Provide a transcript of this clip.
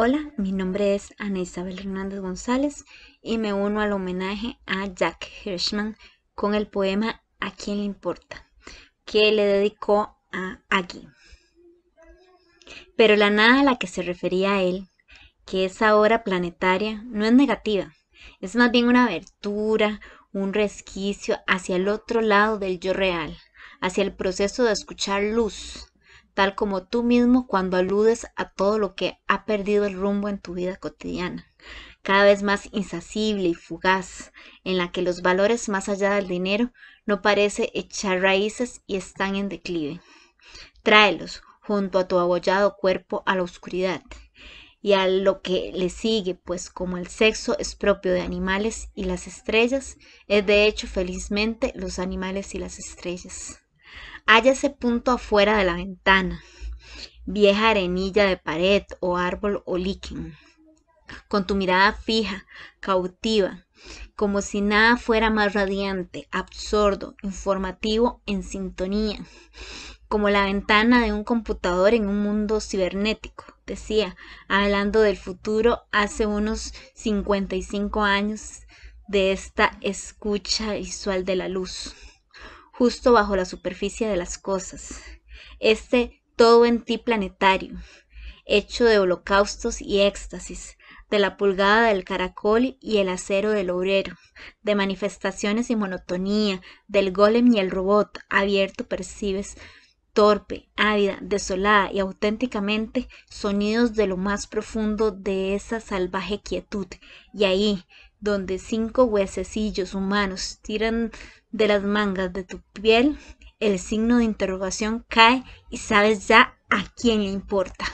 Hola, mi nombre es Ana Isabel Hernández González y me uno al homenaje a Jack Hirschman con el poema A quién le importa, que le dedicó a Aggie. Pero la nada a la que se refería él, que es ahora planetaria, no es negativa, es más bien una abertura, un resquicio hacia el otro lado del yo real, hacia el proceso de escuchar luz, tal como tú mismo cuando aludes a todo lo que ha perdido el rumbo en tu vida cotidiana, cada vez más insacible y fugaz, en la que los valores más allá del dinero no parece echar raíces y están en declive. Tráelos junto a tu abollado cuerpo a la oscuridad y a lo que le sigue, pues como el sexo es propio de animales y las estrellas, es de hecho felizmente los animales y las estrellas hállase ese punto afuera de la ventana, vieja arenilla de pared o árbol o líquen, con tu mirada fija, cautiva, como si nada fuera más radiante, absurdo, informativo, en sintonía, como la ventana de un computador en un mundo cibernético, decía, hablando del futuro hace unos 55 años de esta escucha visual de la luz justo bajo la superficie de las cosas, este todo en ti planetario, hecho de holocaustos y éxtasis, de la pulgada del caracol y el acero del obrero, de manifestaciones y monotonía, del golem y el robot, abierto percibes, torpe, ávida, desolada y auténticamente sonidos de lo más profundo de esa salvaje quietud, y ahí, donde cinco huesecillos humanos tiran de las mangas de tu piel, el signo de interrogación cae y sabes ya a quién le importa.